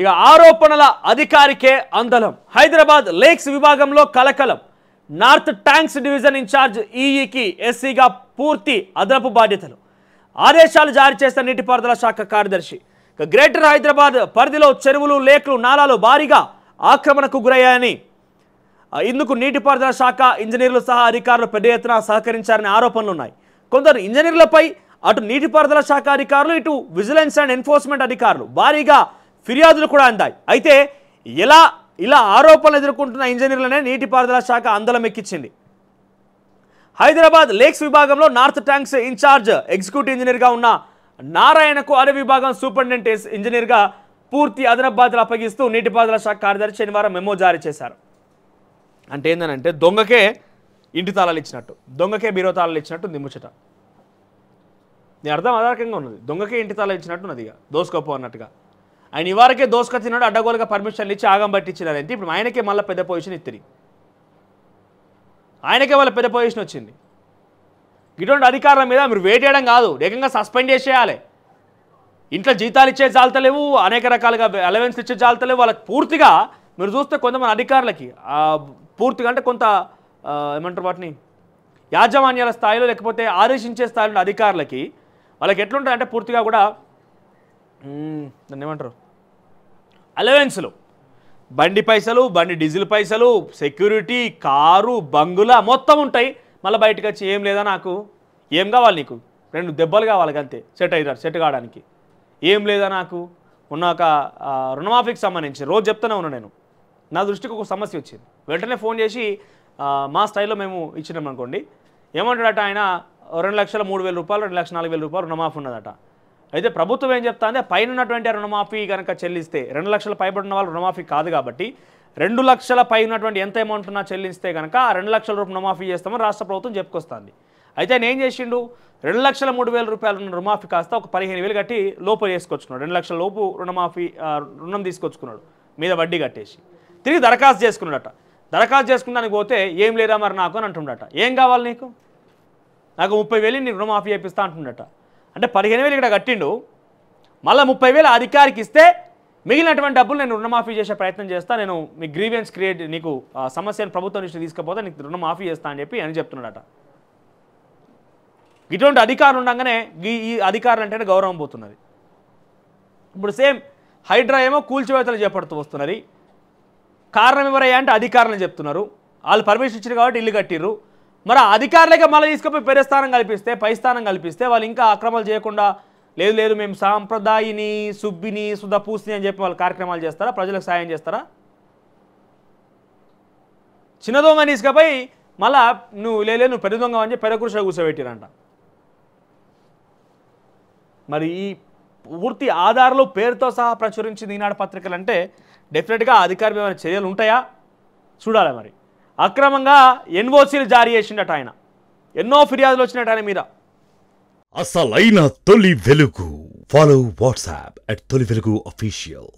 ఇక ఆరోపణల అధికారికే అందలం హైదరాబాద్ లేక్స్ విభాగంలో కలకలం నార్త్ ట్యాంక్స్ డివిజన్ ఇన్ఛార్జ్ ఈఈకి ఎస్సీగా పూర్తి అదనపు బాధ్యతలు ఆదేశాలు జారీ చేసిన నీటిపారుదల శాఖ కార్యదర్శి గ్రేటర్ హైదరాబాద్ పరిధిలో చెరువులు లేకులు నాలాలు భారీగా ఆక్రమణకు గురయ్యాయని ఇందుకు నీటిపారుదల శాఖ ఇంజనీర్లు సహా అధికారులు పెద్ద ఎత్తున సహకరించారనే ఆరోపణలు ఉన్నాయి కొందరు ఇంజనీర్లపై అటు నీటిపారుదల శాఖ అధికారులు ఇటు విజిలెన్స్ అండ్ ఎన్ఫోర్స్మెంట్ అధికారులు భారీగా ఫిర్యాదులు కూడా అందాయి అయితే ఇలా ఇలా ఆరోపణలు ఎదుర్కొంటున్న ఇంజనీర్లనే నీటిపారుదల శాఖ అందలం ఎక్కించింది హైదరాబాద్ లేక్స్ విభాగంలో నార్త్ ట్యాంక్స్ ఇన్ఛార్జ్ ఎగ్జిక్యూటివ్ ఇంజనీర్గా ఉన్న నారాయణకు అరే విభాగం సూపరింటెండెంట్ ఇంజనీర్గా పూర్తి అదనపు బాధలు అప్పగిస్తూ నీటిపారుదల శాఖ కార్యదర్శి శనివారం మెమో జారీ చేశారు అంటే ఏంటంటే దొంగకే ఇంటి తాళాలు ఇచ్చినట్టు దొంగకే బీరో తాళాలు ఇచ్చినట్టు ఉంది ముచ్చట అర్థం ఆధారకంగా ఉన్నది దొంగకే ఇంటి తాళాలు ఇచ్చినట్టు ఉన్నది ఇక దోసుకోపో అన్నట్టుగా ఆయన ఇవారకే తిన్నాడు అడ్డగోలుగా పర్మిషన్లు ఇచ్చి ఆగం పట్టించినారు అంటే ఇప్పుడు ఆయనకే మళ్ళీ పెద్ద పొజిషన్ ఇత్తిరి ఆయనకే వాళ్ళ పెద్ద పొజిషన్ వచ్చింది ఇటువంటి అధికారుల మీద మీరు వేటేయడం కాదు ఏకంగా సస్పెండ్ చేసేయాలి ఇంట్లో జీతాలు ఇచ్చే జాలతలేవు అనేక రకాలుగా అలవెన్స్ ఇచ్చే జాలతలేవు వాళ్ళకి పూర్తిగా మీరు చూస్తే కొంతమంది అధికారులకి పూర్తిగా అంటే కొంత ఏమంటారు వాటిని యాజమాన్యాల స్థాయిలో లేకపోతే ఆదేశించే స్థాయిలో అధికారులకి వాళ్ళకి అంటే పూర్తిగా కూడా దాన్ని ఏమంటారు అలవెన్స్లు బండి పైసలు బండి డీజిల్ పైసలు సెక్యూరిటీ కారు బంగుల మొత్తం ఉంటాయి మళ్ళీ బయటకు వచ్చి ఏం లేదా నాకు ఏం కావాలి నీకు రెండు దెబ్బలు కావాలి అంతే సెట్ అవుతారు సెట్ కావడానికి ఏం లేదా నాకు ఉన్న ఒక రుణమాఫీకి సంబంధించి రోజు చెప్తూనే ఉన్నా నేను నా దృష్టికి ఒక సమస్య వచ్చింది వెంటనే ఫోన్ చేసి మా స్థాయిలో మేము ఇచ్చినాం అనుకోండి ఏమంటాడట ఆయన రెండు లక్షల మూడు వేల రూపాయలు రెండు లక్షల నాలుగు వేల రూపాయలు రుణమాఫీ ఉన్నదట అయితే ప్రభుత్వం ఏం చెప్తాంది పైన ఉన్నటువంటి రుణమాఫీ కనుక చెల్లిస్తే రెండు లక్షల పైబడిన వాళ్ళు రుణమాఫీ కాదు కాబట్టి రెండు లక్షల పై ఉన్నటువంటి ఎంత అమౌంట్ ఉన్నా చెల్లిస్తే కనుక ఆ రెండు లక్షల రూపాయలు రుణమాఫీ చేస్తామని రాష్ట్ర ప్రభుత్వం చెప్పుకొస్తుంది అయితే నేం చేసిండు రెండు లక్షల మూడు వేల రూపాయలు ఉన్న రుణమాఫీ కాస్త ఒక పదిహేను వేలు కట్టి లోపు చేసుకొచ్చుకున్నాడు రెండు లక్షల లోపు రుణమాఫీ రుణం తీసుకొచ్చుకున్నాడు మీద వడ్డీ కట్టేసి తిరిగి దరఖాస్తు చేసుకున్నాడట దరఖాస్తు చేసుకున్నానికి పోతే ఏం లేదా మరి నాకు అని అంటుండట ఏం కావాలి నీకు నాకు ముప్పై వేలు నీకు రుణమాఫీ చేపిస్తా అంటుండట అంటే పదిహేను వేలు ఇక్కడ కట్టిండు మళ్ళీ ముప్పై వేలు అధికారికి ఇస్తే మిగిలినటువంటి డబ్బులు నేను రుణమాఫీ చేసే ప్రయత్నం చేస్తాను నేను మీ గ్రీవియన్స్ క్రియేట్ నీకు సమస్యను ప్రభుత్వం నుంచి తీసుకపోతే నీకు రుణమాఫీ చేస్తా అని చెప్పి అని చెప్తున్నాడట ఇటువంటి అధికారులు ఉండగానే ఈ అధికారులు అంటే గౌరవం పోతున్నది ఇప్పుడు సేమ్ హైడ్రా ఏమో కూల్చివేతలు చేపడుతూ వస్తున్నది కారణం ఎవరయ్యా అంటే అధికారులు చెప్తున్నారు వాళ్ళు పర్మిషన్ ఇచ్చారు కాబట్టి ఇల్లు కట్టిర్రు మరి అధికారులకే మళ్ళీ తీసుకుపోయి పెరే స్థానం కల్పిస్తే పై స్థానం కల్పిస్తే వాళ్ళు ఇంకా అక్రమాలు చేయకుండా లేదు లేదు మేము సాంప్రదాయని సుబ్బిని సుధపూసిని అని చెప్పి వాళ్ళు కార్యక్రమాలు చేస్తారా ప్రజలకు సాయం చేస్తారా చిన్న దొంగ తీసుకపోయి మళ్ళా నువ్వు లేదు నువ్వు పెద్ద దొంగ అని చెప్పి పెద్ద కృషిలో కూర్చోబెట్టిరంట మరి ఈ పూర్తి ఆధారాలు పేరుతో సహా ప్రచురించింది ఈనాడు పత్రికలు అంటే డెఫినెట్గా ఏమైనా చర్యలు ఉంటాయా చూడాలి మరి అక్రమంగా ఎన్ఓసీలు జారీ చేసిండట ఆయన ఎన్నో ఫిర్యాదులు వచ్చినట్టు ఆయన మీద అసలైన తొలి వెలుగు ఫాలో వాట్సాప్ అట్ తొలి వెలుగు అఫీషియల్